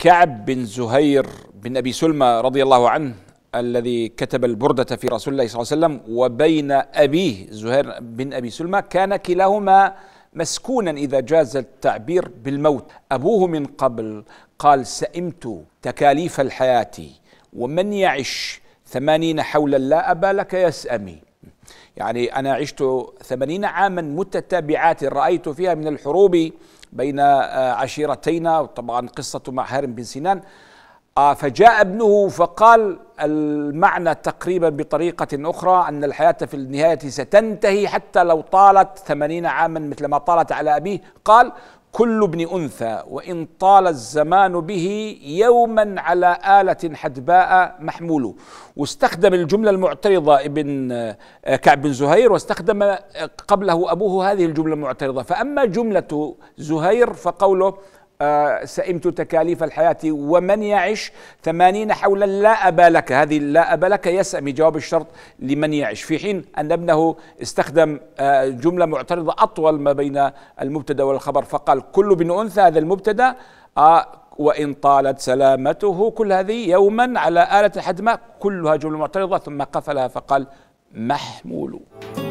كعب بن زهير بن ابي سلمى رضي الله عنه الذي كتب البردة في رسول الله صلى الله عليه وسلم وبين أبيه زهير بن أبي سلمى كان كلاهما مسكونا إذا جاز التعبير بالموت أبوه من قبل قال سئمت تكاليف الحياة ومن يعش ثمانين حولا لا أبا لك يسأمي يعني أنا عشت ثمانين عاما متتابعات رأيت فيها من الحروب بين آه، عشيرتينا وطبعا قصة مع هارم بن سنان آه، فجاء ابنه فقال المعنى تقريبا بطريقة أخرى أن الحياة في النهاية ستنتهي حتى لو طالت ثمانين عاما مثل ما طالت على أبيه قال كل ابن أنثى وإن طال الزمان به يوما على آلة حدباء محمول واستخدم الجملة المعترضة ابن آه، كعب بن زهير واستخدم آه، قبله أبوه هذه الجملة المعترضة فأما جملة زهير فقوله آه، سئمت تكاليف الحياة ومن يعش ثمانين حولا لا أبا لك هذه لا أبا لك يسأم جواب الشرط لمن يعش في حين أن ابنه استخدم آه، جملة معترضة أطول ما بين المبتدا والخبر فقال كل بن أنثى هذا المبتدا آه، وإن طالت سلامته كل هذه يوما على آلة الحدماء كلها جملة معترضة ثم قفلها فقال محمول